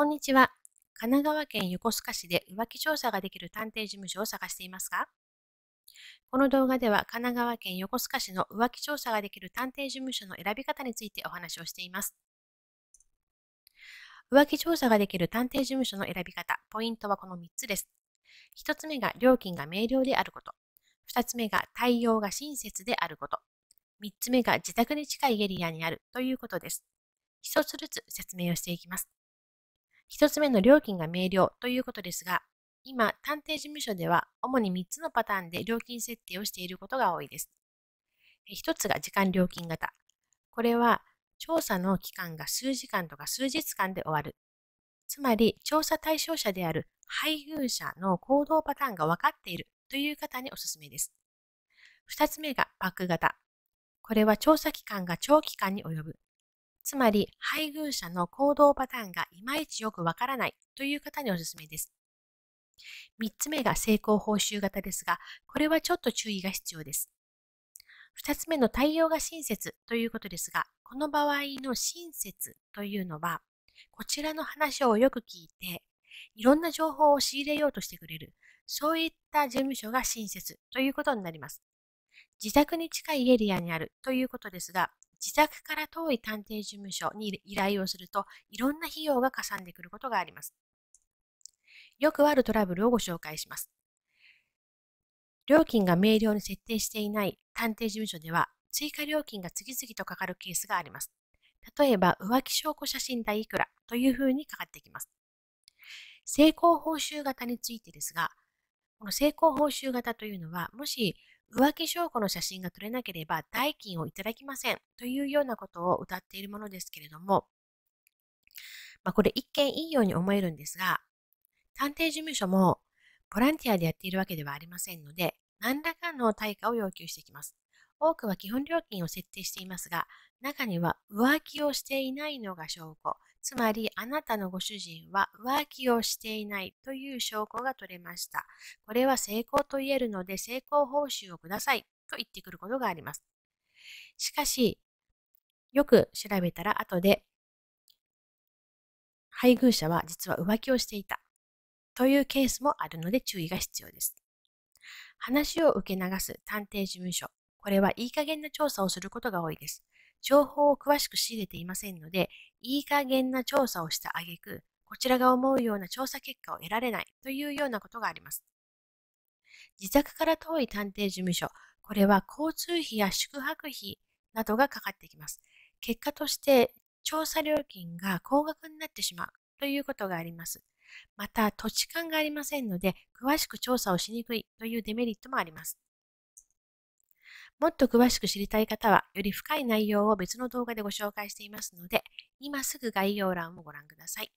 こんにちは。神奈川県横須賀市で浮気調査ができる探偵事務所を探していますかこの動画では神奈川県横須賀市の浮気調査ができる探偵事務所の選び方についてお話をしています。浮気調査ができる探偵事務所の選び方、ポイントはこの3つです。1つ目が料金が明瞭であること。2つ目が対応が親切であること。3つ目が自宅に近いエリアにあるということです。1つずつ説明をしていきます。一つ目の料金が明瞭ということですが、今、探偵事務所では主に三つのパターンで料金設定をしていることが多いです。一つが時間料金型。これは、調査の期間が数時間とか数日間で終わる。つまり、調査対象者である配偶者の行動パターンが分かっているという方におすすめです。二つ目がパック型。これは調査期間が長期間に及ぶ。つまり配偶者の行動パターンがいまいちよくわからないという方におすすめです。3つ目が成功報酬型ですが、これはちょっと注意が必要です。2つ目の対応が親切ということですが、この場合の親切というのは、こちらの話をよく聞いて、いろんな情報を仕入れようとしてくれる、そういった事務所が親切ということになります。自宅に近いエリアにあるということですが、自宅から遠い探偵事務所に依頼をすると、いろんな費用がかさんでくることがあります。よくあるトラブルをご紹介します。料金が明瞭に設定していない探偵事務所では、追加料金が次々とかかるケースがあります。例えば、浮気証拠写真代いくらというふうにかかってきます。成功報酬型についてですが、この成功報酬型というのは、もし浮気証拠の写真が撮れなければ代金をいただきませんというようなことを謳っているものですけれども、まあ、これ一見いいように思えるんですが、探偵事務所もボランティアでやっているわけではありませんので、何らかの対価を要求してきます。多くは基本料金を設定していますが、中には浮気をしていないのが証拠、つまり、あなたのご主人は浮気をしていないという証拠が取れました。これは成功と言えるので、成功報酬をくださいと言ってくることがあります。しかし、よく調べたら後で、配偶者は実は浮気をしていたというケースもあるので注意が必要です。話を受け流す探偵事務所。これはいい加減な調査をすることが多いです。情報を詳しく仕入れていませんので、いい加減な調査をした挙句、こちらが思うような調査結果を得られないというようなことがあります。自宅から遠い探偵事務所、これは交通費や宿泊費などがかかってきます。結果として調査料金が高額になってしまうということがあります。また土地勘がありませんので、詳しく調査をしにくいというデメリットもあります。もっと詳しく知りたい方は、より深い内容を別の動画でご紹介していますので、今すぐ概要欄をご覧ください。